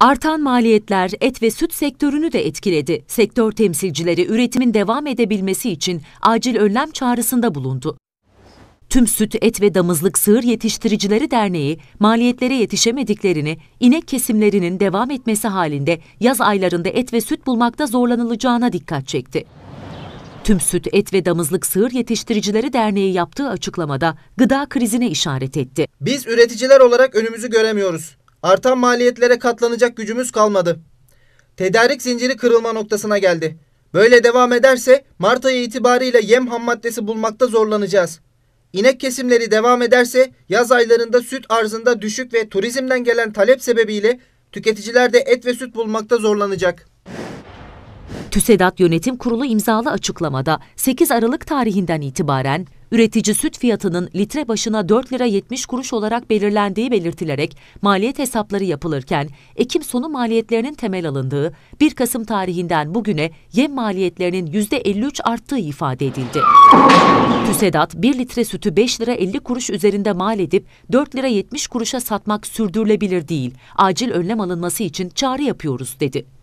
Artan maliyetler et ve süt sektörünü de etkiledi. Sektör temsilcileri üretimin devam edebilmesi için acil önlem çağrısında bulundu. Tüm Süt, Et ve Damızlık Sığır Yetiştiricileri Derneği maliyetlere yetişemediklerini, inek kesimlerinin devam etmesi halinde yaz aylarında et ve süt bulmakta zorlanılacağına dikkat çekti. Tüm Süt, Et ve Damızlık Sığır Yetiştiricileri Derneği yaptığı açıklamada gıda krizine işaret etti. Biz üreticiler olarak önümüzü göremiyoruz. Artan maliyetlere katlanacak gücümüz kalmadı. Tedarik zinciri kırılma noktasına geldi. Böyle devam ederse Mart ayı itibariyle yem ham maddesi bulmakta zorlanacağız. İnek kesimleri devam ederse yaz aylarında süt arzında düşük ve turizmden gelen talep sebebiyle tüketiciler de et ve süt bulmakta zorlanacak. TÜSEDAT Yönetim Kurulu imzalı açıklamada 8 Aralık tarihinden itibaren üretici süt fiyatının litre başına 4 lira 70 kuruş olarak belirlendiği belirtilerek maliyet hesapları yapılırken Ekim sonu maliyetlerinin temel alındığı 1 Kasım tarihinden bugüne yem maliyetlerinin %53 arttığı ifade edildi. TÜSEDAT 1 litre sütü 5 lira 50 kuruş üzerinde mal edip 4 lira 70 kuruşa satmak sürdürülebilir değil. Acil önlem alınması için çağrı yapıyoruz dedi.